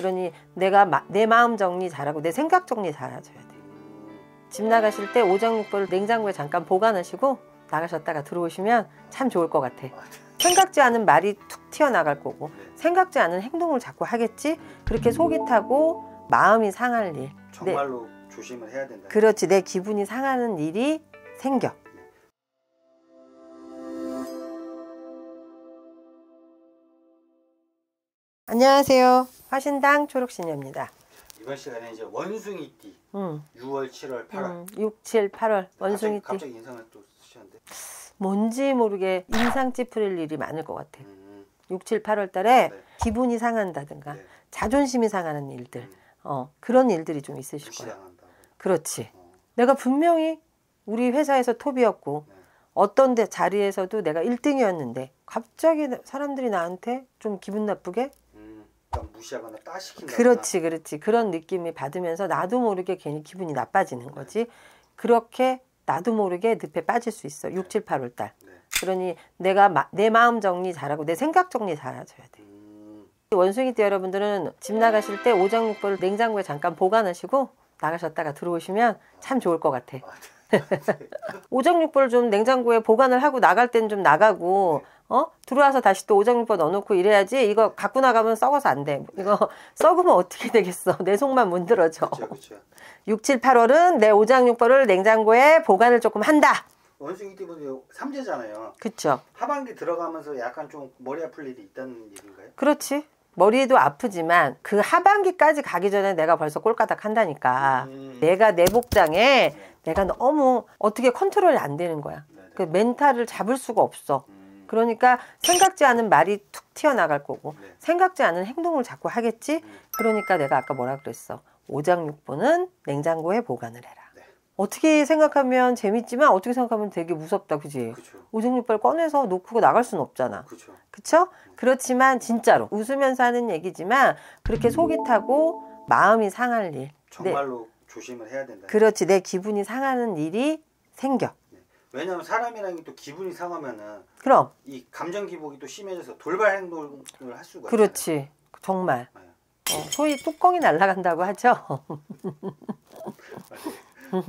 그러니 내가 마, 내 마음 정리 잘하고 내 생각 정리 잘하셔야 돼요. 집 나가실 때 오장육부를 냉장고에 잠깐 보관하시고 나가셨다가 들어오시면 참 좋을 것 같아. 생각지 않은 말이 툭 튀어나갈 거고 생각지 않은 행동을 자꾸 하겠지 그렇게 속이 타고 마음이 상할 일 네. 정말로 내, 조심을 해야 된다 그렇지 내 기분이 상하는 일이 생겨 네. 안녕하세요 화신당 초록신녀입니다. 이번 시간에 이제 원숭이띠 음. 6월, 7월, 8월 음, 6, 7, 8월 원숭이띠 갑자기, 갑자기, 인상을 또 쓰셨는데 뭔지 모르게 인상 찌푸릴 일이 많을 것 같아요. 음. 6, 7, 8월 달에 네. 기분이 상한다든가 네. 자존심이 상하는 일들 음. 어, 그런 일들이 좀 있으실 거예요. 그렇지. 어. 내가 분명히 우리 회사에서 톱이었고 네. 어떤 데 자리에서도 내가 1등이었는데 갑자기 사람들이 나한테 좀 기분 나쁘게 무시하거나 따시킨다. 그렇지, 그렇지. 그런 느낌이 받으면서 나도 모르게 괜히 기분이 나빠지는 네. 거지. 그렇게 나도 모르게 늪에 빠질 수 있어. 6, 7, 8월 달. 네. 그러니 내가 마, 내 마음 정리 잘하고 내 생각 정리 잘해줘야 돼. 음... 원숭이 때 여러분들은 집 나가실 때 오장육부를 냉장고에 잠깐 보관하시고 나가셨다가 들어오시면 참 좋을 것 같아. 아, 네. 오장육부를 좀 냉장고에 보관을 하고 나갈 땐 좀 나가고 네. 어? 들어와서 다시 또오장육부 넣어놓고 이래야지 이거 갖고 나가면 썩어서 안 돼. 이거 썩으면 어떻게 되겠어. 내 속만 문드러져. 그쵸, 그쵸. 6, 7, 8월은 내오장육부를 냉장고에 보관을 조금 한다. 원숭이 띠분이 삼재잖아요. 그쵸. 하반기 들어가면서 약간 좀 머리 아플 일이 있다는 얘기인가요? 그렇지. 머리도 아프지만 그 하반기까지 가기 전에 내가 벌써 꼴까닥 한다니까. 음. 내가 내 복장에 네. 내가 너무 어떻게 컨트롤이 안 되는 거야. 네, 네. 그 멘탈을 잡을 수가 없어. 음. 그러니까 생각지 않은 말이 툭 튀어나갈 거고 네. 생각지 않은 행동을 자꾸 하겠지. 음. 그러니까 내가 아까 뭐라 그랬어. 오장육부는 냉장고에 보관을 해라. 네. 어떻게 생각하면 재밌지만 어떻게 생각하면 되게 무섭다, 그지? 오장육부를 꺼내서 놓고 나갈 수는 없잖아. 그쵸? 그쵸? 음. 그렇지만 진짜로 웃으면서 하는 얘기지만 그렇게 속이 타고 마음이 상할 일. 네. 정말로 네. 조심을 해야 된다. 그렇지, 내 기분이 상하는 일이 생겨. 왜냐하면 사람이라는 게또 기분이 상하면은 그럼 이 감정 기복이 또 심해져서 돌발 행동을 할 수가 그렇지 있잖아요. 정말 네. 어, 소위 뚜껑이 날아간다고 하죠 네.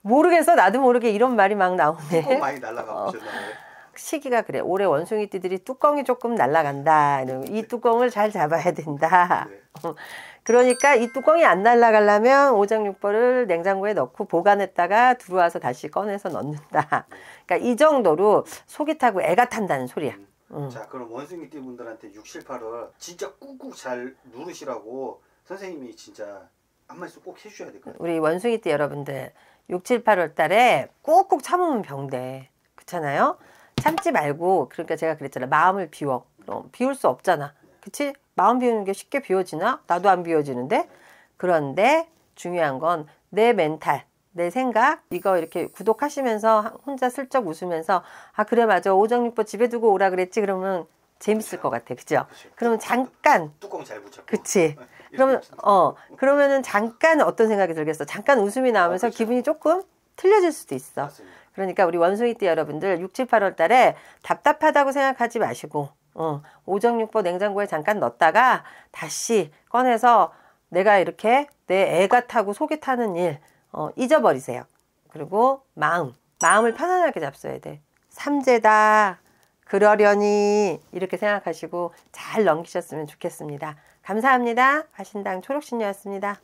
모르겠어 나도 모르게 이런 말이 막 나오네 뚜껑 많이 날아가 보셨나요? 어. 시기가 그래. 올해 원숭이띠들이 뚜껑이 조금 날라간다. 이 네, 네. 뚜껑을 잘 잡아야 된다. 네. 그러니까 이 뚜껑이 안 날아가려면 오장육벌를 냉장고에 넣고 보관했다가 들어와서 다시 꺼내서 넣는다. 그러니까 이 정도로 속이 타고 애가 탄다는 소리야. 음. 음. 자 그럼 원숭이띠 분들한테 678을 진짜 꾹꾹 잘 누르시라고 선생님이 진짜 한 말씀 꼭 해주셔야 될 것 같아요. 우리 원숭이띠 여러분들 6, 7, 8월 달에 꾹꾹 참으면 병돼. 그렇잖아요. 참지 말고 그러니까 제가 그랬잖아 마음을 비워 어, 비울 수 없잖아 그치 마음 비우는 게 쉽게 비워지나 나도 안 비워지는데 그런데 중요한 건 내 멘탈 내 생각 이거 이렇게 구독하시면서 혼자 슬쩍 웃으면서 아 그래 맞아 오정육법 집에 두고 오라 그랬지 그러면 재밌을 것 같아 그죠 그러면 잠깐 뚜껑 잘 붙여 그치 그러면 어 그러면은 잠깐 어떤 생각이 들겠어 잠깐 웃음이 나오면서 어, 그렇죠. 기분이 조금 틀려질 수도 있어 맞습니다. 그러니까 우리 원숭이띠 여러분들 6, 7, 8월 달에 답답하다고 생각하지 마시고 어, 5정육보 냉장고에 잠깐 넣었다가 다시 꺼내서 내가 이렇게 내 애가 타고 속이 타는 일 어, 잊어버리세요. 그리고 마음, 마음을 편안하게 잡숴야 돼. 삼재다, 그러려니 이렇게 생각하시고 잘 넘기셨으면 좋겠습니다. 감사합니다. 화신당 초록신녀였습니다.